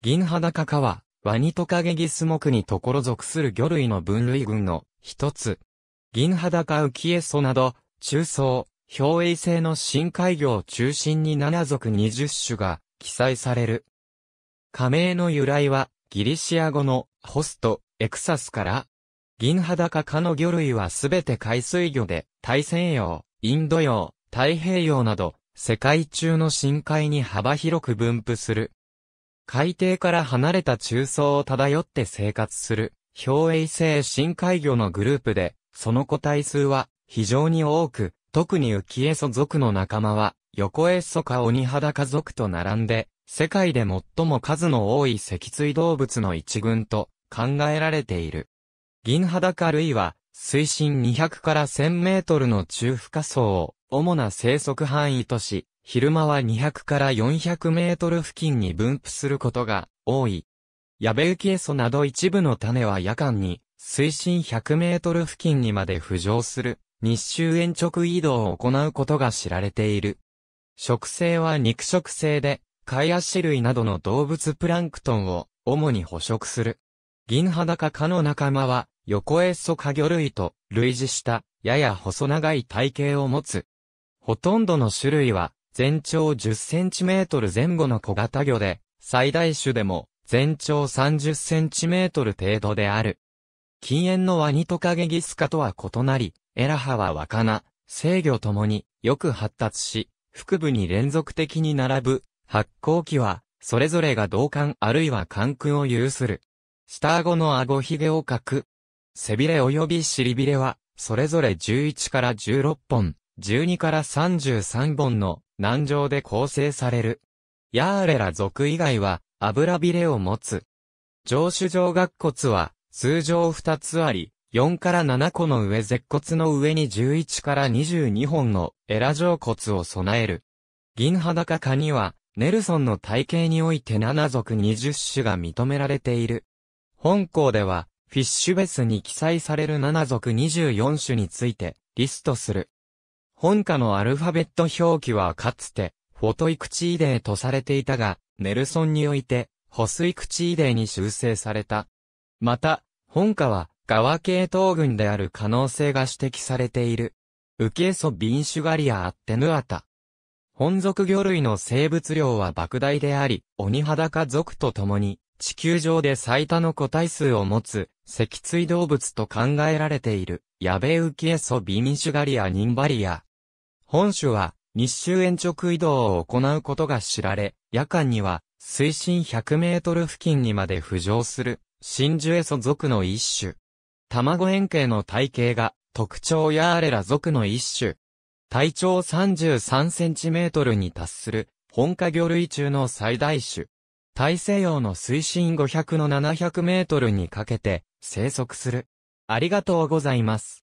銀裸科は、ワニトカゲギス目にところ属する魚類の分類群の一つ。銀肌裸ウキエソなど、中層、表衛星の深海魚を中心に7属20種が記載される。加盟の由来は、ギリシア語のホスト、エクサスから、銀裸科の魚類はすべて海水魚で、大西洋、インド洋、太平洋など、世界中の深海に幅広く分布する。海底から離れた中層を漂って生活する、氷衛星深海魚のグループで、その個体数は非常に多く、特に浮江祖族の仲間は、横江祖か鬼肌家族と並んで、世界で最も数の多い脊椎動物の一群と考えられている。銀肌裸類は、水深200から1000メートルの中深層を主な生息範囲とし、昼間は200から400メートル付近に分布することが多い。ヤベウキエソなど一部の種は夜間に水深100メートル付近にまで浮上する日周延直移動を行うことが知られている。食性は肉食性で、カアシ類などの動物プランクトンを主に捕食する。銀裸科の仲間は、横エソ科魚類と類似した、やや細長い体型を持つ。ほとんどの種類は、全長10センチメートル前後の小型魚で、最大種でも全長30センチメートル程度である。禁煙のワニトカゲギスカとは異なり、エラハは若菜、制御ともによく発達し、腹部に連続的に並ぶ発光器は、それぞれが同感あるいは関君を有する。下顎の顎ひげを描く。背びれ及び尻びれは、それぞれ11から16本、12から33本の難条で構成される。ヤーレラ族以外は油びれを持つ。上手上顎骨は通常2つあり、4から7個の上舌骨の上に11から22本のエラ上骨を備える。銀裸カニは、ネルソンの体系において7族20種が認められている。本校では、フィッシュベスに記載される7族24種について、リストする。本家のアルファベット表記はかつて、フォトイクチーデーとされていたが、ネルソンにおいて、ホスイクチーデーに修正された。また、本家は、側系統群である可能性が指摘されている。ウケソビンシュガリアアッテヌアタ。本属魚類の生物量は莫大であり、鬼裸族と共に、地球上で最多の個体数を持つ、脊椎動物と考えられている、ヤベウケエソビンシュガリアニンバリア。本種は日周延直移動を行うことが知られ、夜間には水深100メートル付近にまで浮上する真珠エソ属の一種。卵円形の体型が特徴やアレラ属の一種。体長33センチメートルに達する本科魚類中の最大種。大西洋の水深500の700メートルにかけて生息する。ありがとうございます。